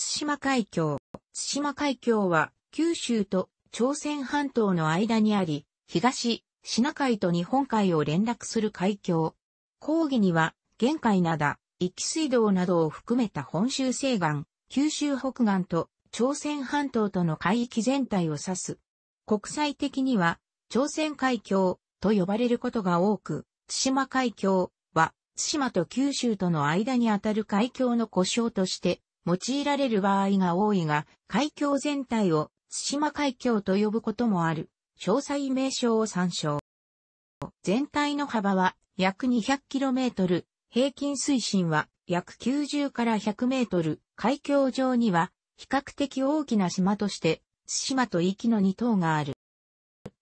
対馬海峡。対馬海峡は九州と朝鮮半島の間にあり、東、シナ海と日本海を連絡する海峡。講義には、玄海灘、域水道などを含めた本州西岸、九州北岸と朝鮮半島との海域全体を指す。国際的には、朝鮮海峡と呼ばれることが多く、対馬海峡は、対馬と九州との間にあたる海峡の故障として用いられる場合が多いが、海峡全体を津島海峡と呼ぶこともある。詳細名称を参照。全体の幅は約 200km、平均水深は約90から 100m、海峡上には比較的大きな島として、津島と域の2島がある。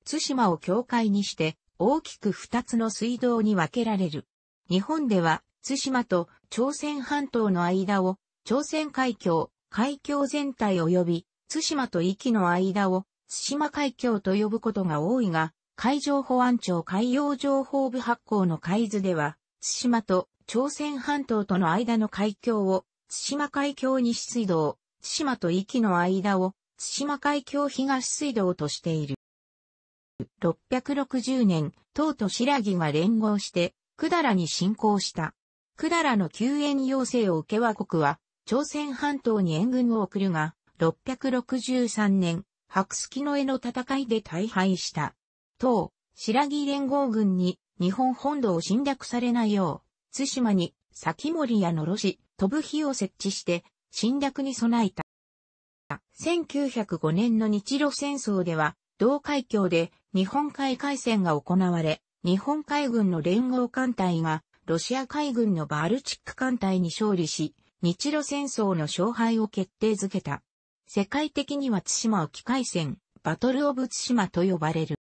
津島を境界にして大きく2つの水道に分けられる。日本では津島と朝鮮半島の間を朝鮮海峡、海峡全体及び、津島と域の間を、津島海峡と呼ぶことが多いが、海上保安庁海洋情報部発行の海図では、津島と朝鮮半島との間の海峡を、津島海峡西水道、津島と域の間を、津島海峡東水道としている。660年、唐と白木が連合して、百済に侵攻した。百済の救援要請を受け和国は、朝鮮半島に援軍を送るが、663年、白月の絵の戦いで大敗した。当、白木連合軍に日本本土を侵略されないよう、津島に先森や野呂市、飛ぶ火を設置して侵略に備えた。1905年の日露戦争では、同海峡で日本海海戦が行われ、日本海軍の連合艦隊がロシア海軍のバルチック艦隊に勝利し、日露戦争の勝敗を決定づけた。世界的には津島沖海戦、バトルオブ津島と呼ばれる。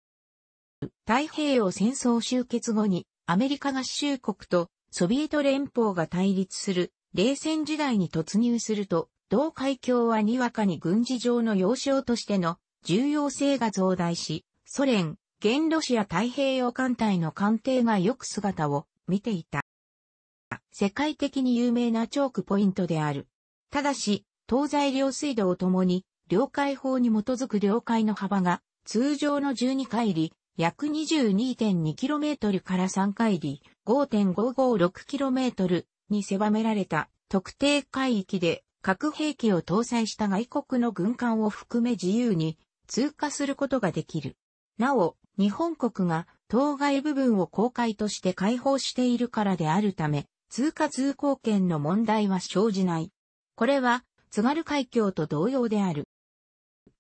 太平洋戦争終結後に、アメリカ合衆国とソビエト連邦が対立する冷戦時代に突入すると、同海峡はにわかに軍事上の要衝としての重要性が増大し、ソ連、現ロシア太平洋艦隊の艦艇がよく姿を見ていた。世界的に有名なチョークポイントである。ただし、東西両水道ともに、領海法に基づく領海の幅が、通常の12海里、約 22.2km から3海里、5.556km に狭められた特定海域で核兵器を搭載した外国の軍艦を含め自由に通過することができる。なお、日本国が当該部分を公海として開放しているからであるため、通貨通行権の問題は生じない。これは、津軽海峡と同様である。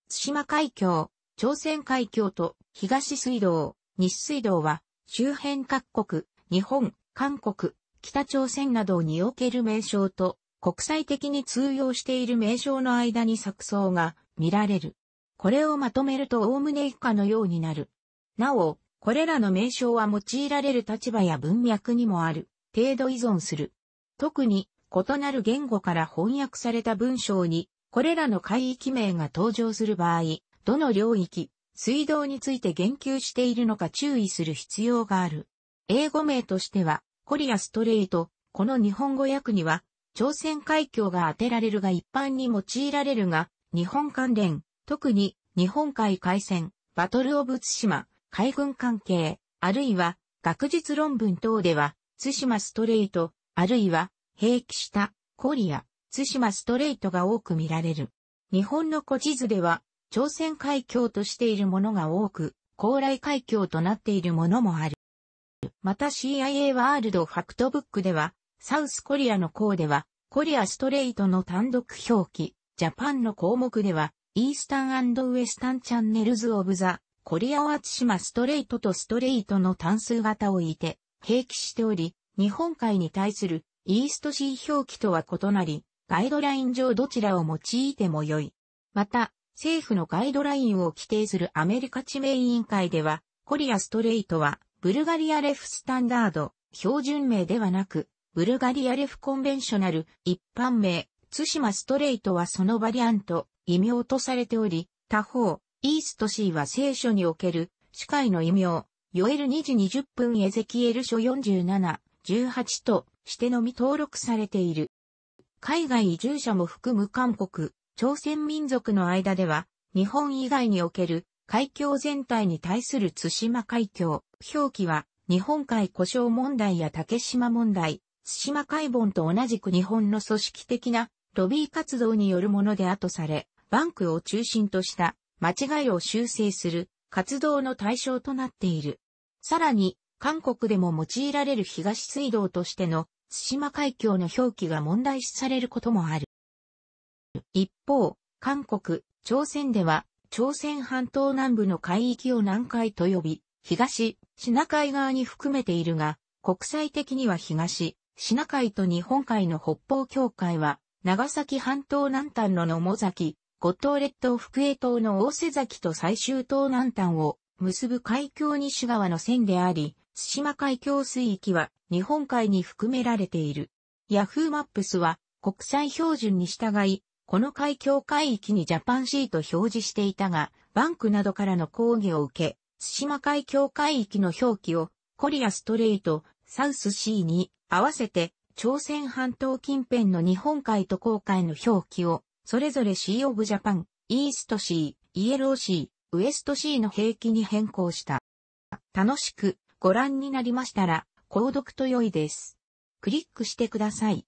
対馬海峡、朝鮮海峡と東水道、西水道は、周辺各国、日本、韓国、北朝鮮などにおける名称と、国際的に通用している名称の間に錯綜が見られる。これをまとめると概ね以下のようになる。なお、これらの名称は用いられる立場や文脈にもある。程度依存する。特に、異なる言語から翻訳された文章に、これらの海域名が登場する場合、どの領域、水道について言及しているのか注意する必要がある。英語名としては、コリアストレイト、この日本語訳には、朝鮮海峡が当てられるが一般に用いられるが、日本関連、特に日本海海戦、バトルオブツシマ、海軍関係、あるいは学術論文等では、津島ストレート、あるいは、平気した、コリア、津島ストレートが多く見られる。日本の古地図では、朝鮮海峡としているものが多く、高麗海峡となっているものもある。また CIA ワールドファクトブックでは、サウスコリアの項では、コリアストレートの単独表記、ジャパンの項目では、イースタンウエスタンチャンネルズ・オブ・ザ・コリア・オアツシマストレートとストレートの単数型を置いて、併記しており、日本海に対するイーストシー表記とは異なり、ガイドライン上どちらを用いても良い。また、政府のガイドラインを規定するアメリカ地名委員会では、コリアストレイトは、ブルガリアレフスタンダード、標準名ではなく、ブルガリアレフコンベンショナル、一般名、シマストレイトはそのバリアント、異名とされており、他方、イーストシーは聖書における、司会の異名、ヨエル2時20分エゼキエル書47、18としてのみ登録されている。海外移住者も含む韓国、朝鮮民族の間では、日本以外における海峡全体に対する津島海峡、表記は日本海故障問題や竹島問題、津島海盆と同じく日本の組織的なロビー活動によるものであとされ、バンクを中心とした間違いを修正する活動の対象となっている。さらに、韓国でも用いられる東水道としての対馬海峡の表記が問題視されることもある。一方、韓国、朝鮮では、朝鮮半島南部の海域を南海と呼び、東、シナ海側に含めているが、国際的には東、シナ海と日本海の北方境界は、長崎半島南端の野茂崎、五島列島福江島の大瀬崎と最終島南端を結ぶ海峡西側の線であり、対馬海峡水域は日本海に含められている。Yahoo マップスは国際標準に従い、この海峡海域にジャパンシーと表示していたが、バンクなどからの抗議を受け、対馬海峡海域の表記をコリアストレイト、サウスシーに合わせて朝鮮半島近辺の日本海と航海の表記をそれぞれシーオブジャパン、イーストシー、イエローシー、ウエスト C の兵器に変更した。楽しくご覧になりましたら、購読と良いです。クリックしてください。